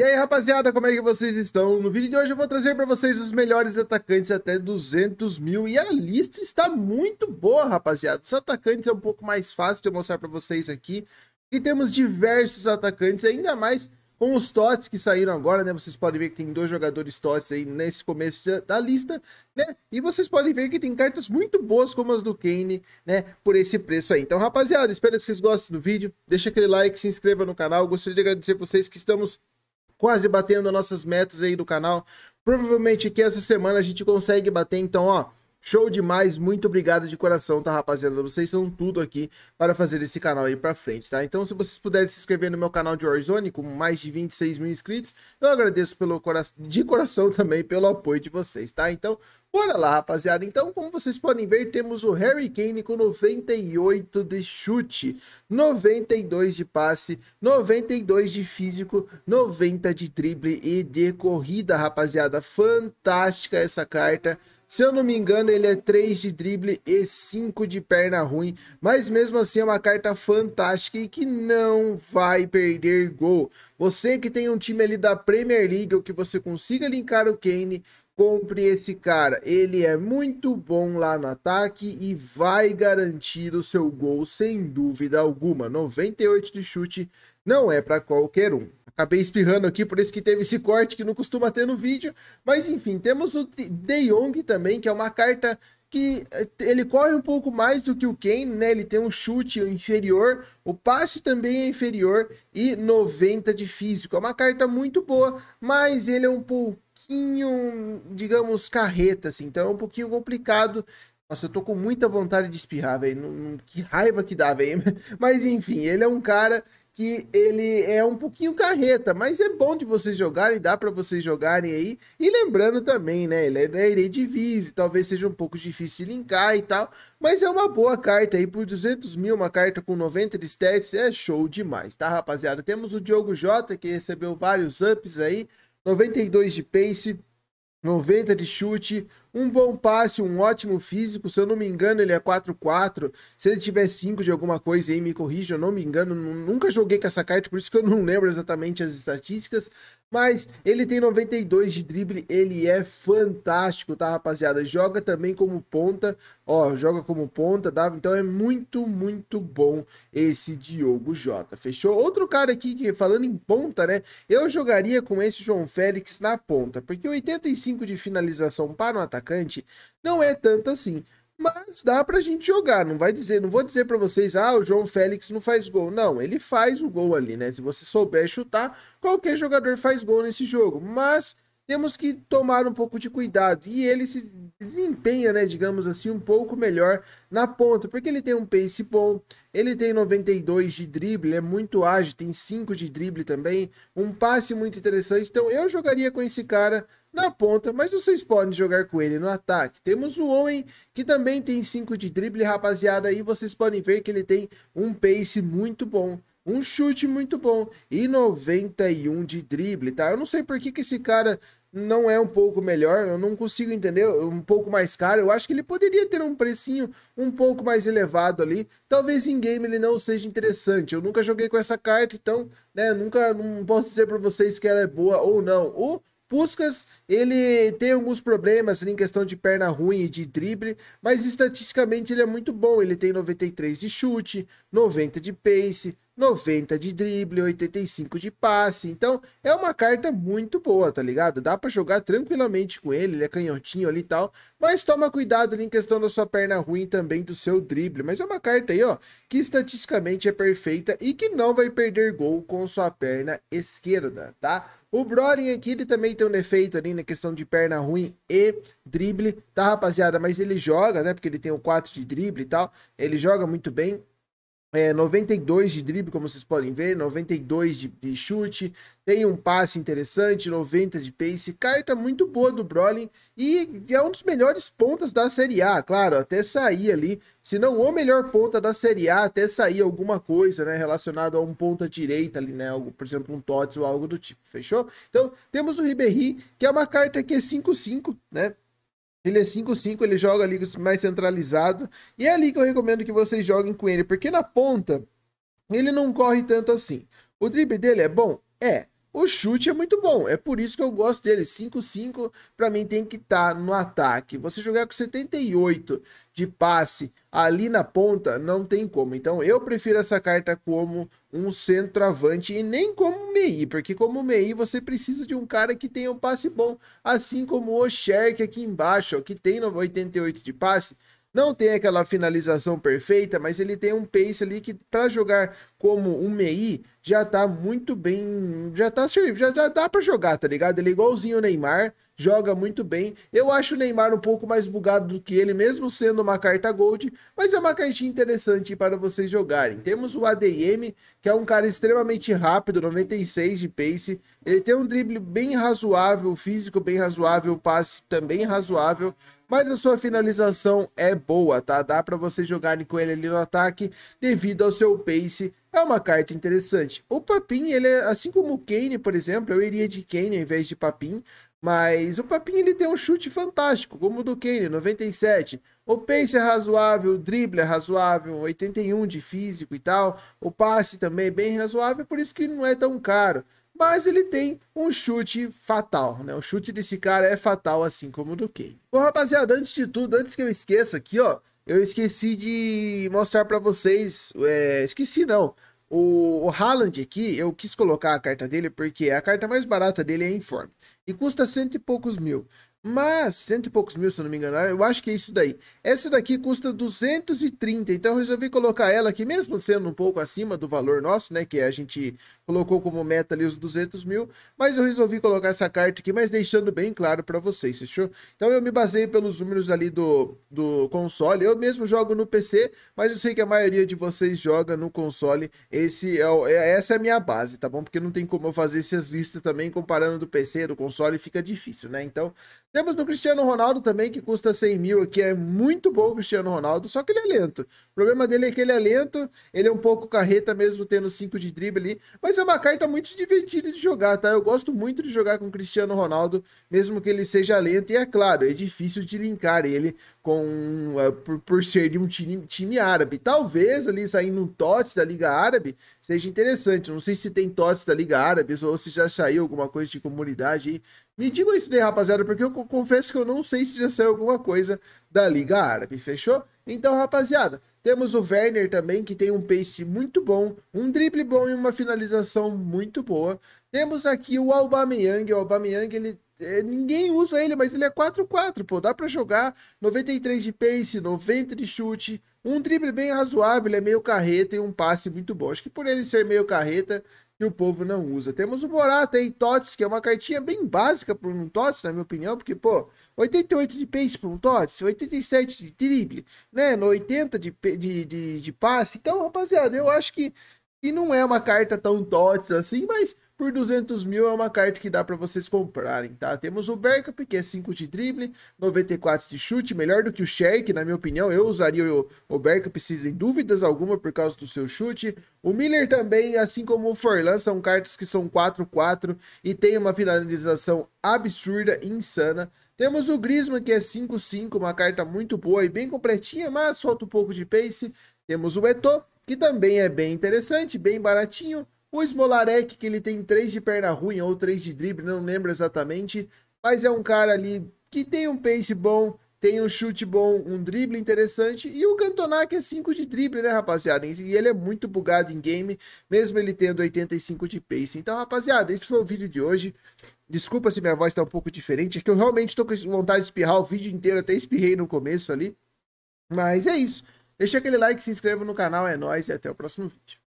E aí, rapaziada, como é que vocês estão? No vídeo de hoje eu vou trazer para vocês os melhores atacantes até 200 mil. E a lista está muito boa, rapaziada. Os atacantes é um pouco mais fácil de eu mostrar para vocês aqui. E temos diversos atacantes, ainda mais com os TOTS que saíram agora, né? Vocês podem ver que tem dois jogadores TOTS aí nesse começo da lista, né? E vocês podem ver que tem cartas muito boas como as do Kane, né? Por esse preço aí. Então, rapaziada, espero que vocês gostem do vídeo. Deixa aquele like, se inscreva no canal. Gostaria de agradecer vocês que estamos quase batendo as nossas metas aí do canal. Provavelmente que essa semana a gente consegue bater, então, ó. Show demais, muito obrigado de coração, tá, rapaziada? Vocês são tudo aqui para fazer esse canal aí pra frente, tá? Então, se vocês puderem se inscrever no meu canal de Warzone, com mais de 26 mil inscritos, eu agradeço pelo cora de coração também pelo apoio de vocês, tá? Então, bora lá, rapaziada. Então, como vocês podem ver, temos o Harry Kane com 98 de chute, 92 de passe, 92 de físico, 90 de drible e de corrida, rapaziada. Fantástica essa carta. Se eu não me engano, ele é 3 de drible e 5 de perna ruim. Mas mesmo assim é uma carta fantástica e que não vai perder gol. Você que tem um time ali da Premier League ou que você consiga linkar o Kane, compre esse cara. Ele é muito bom lá no ataque e vai garantir o seu gol sem dúvida alguma. 98 de chute não é para qualquer um. Acabei espirrando aqui, por isso que teve esse corte que não costuma ter no vídeo. Mas enfim, temos o De Jong também, que é uma carta que eh, ele corre um pouco mais do que o Kane, né? Ele tem um chute inferior, o passe também é inferior e 90 de físico. É uma carta muito boa, mas ele é um pouquinho, digamos, carreta, assim. Então é um pouquinho complicado. Nossa, eu tô com muita vontade de espirrar, velho. Que raiva que dá, velho. Mas enfim, ele é um cara que ele é um pouquinho carreta, mas é bom de vocês jogarem, dá para vocês jogarem aí. E lembrando também, né, ele é da divise, talvez seja um pouco difícil de linkar e tal, mas é uma boa carta aí, por 200 mil, uma carta com 90 de stats, é show demais, tá rapaziada? Temos o Diogo Jota, que recebeu vários ups aí, 92 de pace, 90 de chute, um bom passe, um ótimo físico. Se eu não me engano, ele é 4-4. Se ele tiver 5 de alguma coisa aí, me corrija, eu não me engano. Nunca joguei com essa carta, por isso que eu não lembro exatamente as estatísticas. Mas ele tem 92 de drible, ele é fantástico, tá, rapaziada? Joga também como ponta, ó, joga como ponta, tá? Então é muito, muito bom esse Diogo Jota, fechou? Outro cara aqui, que falando em ponta, né? Eu jogaria com esse João Félix na ponta, porque 85 de finalização para um atacante não é tanto assim. Mas dá pra gente jogar, não vai dizer, não vou dizer para vocês, ah, o João Félix não faz gol. Não, ele faz o gol ali, né? Se você souber chutar, qualquer jogador faz gol nesse jogo, mas temos que tomar um pouco de cuidado. E ele se desempenha, né, digamos assim, um pouco melhor na ponta, porque ele tem um pace bom, ele tem 92 de drible, é muito ágil, tem 5 de drible também, um passe muito interessante. Então eu jogaria com esse cara na ponta, mas vocês podem jogar com ele no ataque. Temos o Owen, que também tem 5 de drible, rapaziada, e vocês podem ver que ele tem um pace muito bom. Um chute muito bom e 91 de drible, tá? Eu não sei por que, que esse cara não é um pouco melhor, eu não consigo entender, um pouco mais caro. Eu acho que ele poderia ter um precinho um pouco mais elevado ali. Talvez em game ele não seja interessante. Eu nunca joguei com essa carta, então, né, nunca não posso dizer para vocês que ela é boa ou não. O Puskas, ele tem alguns problemas assim, em questão de perna ruim e de drible, mas estatisticamente ele é muito bom. Ele tem 93 de chute, 90 de pace, 90 de drible, 85 de passe. Então, é uma carta muito boa, tá ligado? Dá para jogar tranquilamente com ele, ele é canhotinho ali e tal, mas toma cuidado ali em questão da sua perna ruim também do seu drible. Mas é uma carta aí, ó, que estatisticamente é perfeita e que não vai perder gol com sua perna esquerda, tá? O Brodin aqui, ele também tem um defeito ali na questão de perna ruim e drible, tá, rapaziada? Mas ele joga, né? Porque ele tem o 4 de drible e tal. Ele joga muito bem. É, 92 de drible, como vocês podem ver, 92 de, de, chute, tem um passe interessante, 90 de pace, carta muito boa do Brolin e é um dos melhores pontas da Série A, claro, até sair ali, se não o melhor ponta da Série A, até sair alguma coisa, né, relacionado a um ponta direita ali, né, algo, por exemplo, um Tots ou algo do tipo, fechou? Então, temos o Ribéry, que é uma carta que é 5-5, né, ele é 5-5, ele joga ali mais centralizado. E é ali que eu recomendo que vocês joguem com ele, porque na ponta ele não corre tanto assim. O drible dele é bom? É. O chute é muito bom, é por isso que eu gosto dele. 5-5 para mim tem que estar tá no ataque. Você jogar com 78 de passe ali na ponta não tem como. Então eu prefiro essa carta como um centroavante e nem como meio, porque como meio você precisa de um cara que tenha um passe bom, assim como o Sherk aqui embaixo, ó, que tem 88 de passe. Não tem aquela finalização perfeita, mas ele tem um pace ali que para jogar como um MEI, já tá muito bem, já tá servido, já, já dá para jogar, tá ligado? Ele é igualzinho o Neymar, joga muito bem. Eu acho o Neymar um pouco mais bugado do que ele, mesmo sendo uma carta gold, mas é uma cartinha interessante para vocês jogarem. Temos o ADM, que é um cara extremamente rápido, 96 de pace. Ele tem um drible bem razoável, físico bem razoável, passe também razoável mas a sua finalização é boa, tá? Dá para vocês jogarem com ele ali no ataque devido ao seu pace é uma carta interessante. O Papin, ele é, assim como o Kane, por exemplo, eu iria de Kane ao invés de Papin, mas o Papin ele tem um chute fantástico, como o do Kane, 97. O pace é razoável, o drible é razoável, 81 de físico e tal. O passe também é bem razoável, por isso que não é tão caro. Mas ele tem um chute fatal, né? O chute desse cara é fatal, assim como o do Kane. Bom, rapaziada, antes de tudo, antes que eu esqueça aqui, ó, eu esqueci de mostrar para vocês. É, esqueci não. O, o Haaland aqui, eu quis colocar a carta dele porque é a carta mais barata dele é informe. E custa cento e poucos mil. Mas, cento e poucos mil, se eu não me engano, eu acho que é isso daí. Essa daqui custa 230, então eu resolvi colocar ela aqui, mesmo sendo um pouco acima do valor nosso, né? Que a gente colocou como meta ali os 200 mil, mas eu resolvi colocar essa carta aqui, mas deixando bem claro para vocês, fechou? Então eu me basei pelos números ali do, do console, eu mesmo jogo no PC, mas eu sei que a maioria de vocês joga no console, Esse é, é, essa é a minha base, tá bom? Porque não tem como eu fazer essas listas também comparando do PC, do console, fica difícil, né? Então... Temos no Cristiano Ronaldo também, que custa 100 mil, que é muito bom o Cristiano Ronaldo, só que ele é lento. O problema dele é que ele é lento, ele é um pouco carreta mesmo tendo 5 de drible ali, mas é uma carta muito divertida de jogar, tá? Eu gosto muito de jogar com o Cristiano Ronaldo, mesmo que ele seja lento, e é claro, é difícil de linkar ele com uh, por, por, ser de um time, time árabe. Talvez ali saindo um TOTS da Liga Árabe seja interessante. Não sei se tem tosse da Liga Árabe ou se já saiu alguma coisa de comunidade aí. Me digam isso daí, rapaziada, porque eu confesso que eu não sei se já saiu alguma coisa da Liga Árabe, fechou? Então, rapaziada, temos o Werner também, que tem um pace muito bom, um drible bom e uma finalização muito boa. Temos aqui o Aubameyang. O Aubameyang, ele é, ninguém usa ele, mas ele é 4-4, pô. Dá pra jogar 93 de pace, 90 de chute, um drible bem razoável, ele é meio carreta e um passe muito bom. Acho que por ele ser meio carreta e o povo não usa. Temos o Morata aí, Tots, que é uma cartinha bem básica para um Tots, na minha opinião, porque, pô, 88 de pace para um Tots, 87 de drible, né, no 80 de, de, de, de passe. Então, rapaziada, eu acho que, que não é uma carta tão Tots assim, mas por 200 mil é uma carta que dá para vocês comprarem, tá? Temos o Bergkamp, que é 5 de drible, 94 de chute, melhor do que o que na minha opinião. Eu usaria o, o Bergkamp sem dúvidas alguma por causa do seu chute. O Miller também, assim como o Forlan, são cartas que são 4-4 e tem uma finalização absurda, insana. Temos o Griezmann, que é 5-5, uma carta muito boa e bem completinha, mas falta um pouco de pace. Temos o Eto'o, que também é bem interessante, bem baratinho, o Smolarek, que ele tem 3 de perna ruim ou 3 de drible, não lembro exatamente, mas é um cara ali que tem um pace bom, tem um chute bom, um drible interessante. E o Cantona que é 5 de drible, né, rapaziada? E ele é muito bugado em game, mesmo ele tendo 85 de pace. Então, rapaziada, esse foi o vídeo de hoje. Desculpa se minha voz tá um pouco diferente, é que eu realmente tô com vontade de espirrar o vídeo inteiro, até espirrei no começo ali. Mas é isso. Deixa aquele like, se inscreva no canal, é nóis e até o próximo vídeo.